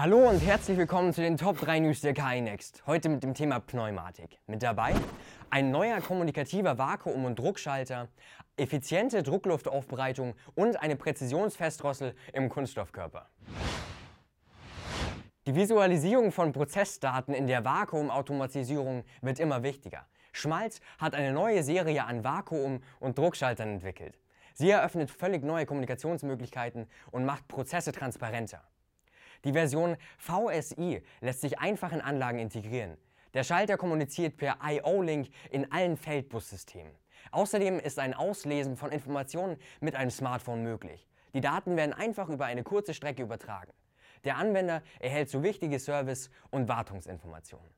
Hallo und herzlich willkommen zu den Top 3 News der KI Next. Heute mit dem Thema Pneumatik. Mit dabei ein neuer kommunikativer Vakuum- und Druckschalter, effiziente Druckluftaufbereitung und eine Präzisionsfestdrossel im Kunststoffkörper. Die Visualisierung von Prozessdaten in der Vakuumautomatisierung wird immer wichtiger. Schmalz hat eine neue Serie an Vakuum- und Druckschaltern entwickelt. Sie eröffnet völlig neue Kommunikationsmöglichkeiten und macht Prozesse transparenter. Die Version VSI lässt sich einfach in Anlagen integrieren. Der Schalter kommuniziert per IO-Link in allen Feldbussystemen. Außerdem ist ein Auslesen von Informationen mit einem Smartphone möglich. Die Daten werden einfach über eine kurze Strecke übertragen. Der Anwender erhält so wichtige Service- und Wartungsinformationen.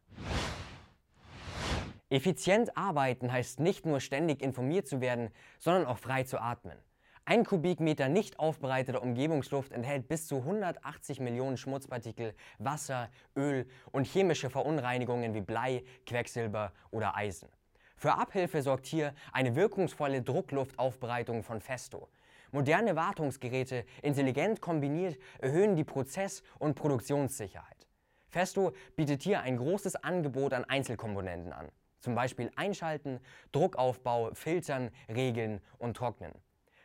Effizient arbeiten heißt nicht nur ständig informiert zu werden, sondern auch frei zu atmen. Ein Kubikmeter nicht aufbereiteter Umgebungsluft enthält bis zu 180 Millionen Schmutzpartikel, Wasser, Öl und chemische Verunreinigungen wie Blei, Quecksilber oder Eisen. Für Abhilfe sorgt hier eine wirkungsvolle Druckluftaufbereitung von Festo. Moderne Wartungsgeräte, intelligent kombiniert, erhöhen die Prozess- und Produktionssicherheit. Festo bietet hier ein großes Angebot an Einzelkomponenten an, zum Beispiel Einschalten, Druckaufbau, Filtern, Regeln und Trocknen.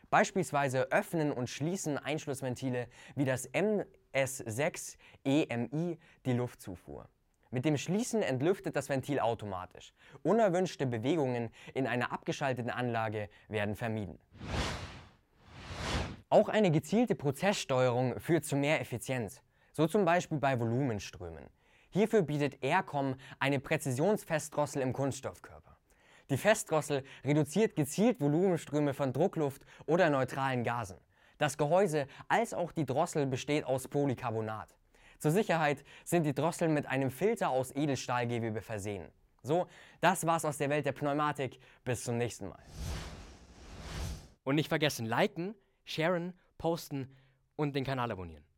Beispielsweise öffnen und schließen Einschlussventile wie das MS6 EMI die Luftzufuhr. Mit dem Schließen entlüftet das Ventil automatisch. Unerwünschte Bewegungen in einer abgeschalteten Anlage werden vermieden. Auch eine gezielte Prozesssteuerung führt zu mehr Effizienz, so zum Beispiel bei Volumenströmen. Hierfür bietet Aircom eine Präzisionsfestdrossel im Kunststoffkörper. Die Festdrossel reduziert gezielt Volumenströme von Druckluft oder neutralen Gasen. Das Gehäuse als auch die Drossel besteht aus Polycarbonat. Zur Sicherheit sind die Drosseln mit einem Filter aus Edelstahlgewebe versehen. So, das war's aus der Welt der Pneumatik. Bis zum nächsten Mal. Und nicht vergessen, liken, sharen, posten und den Kanal abonnieren.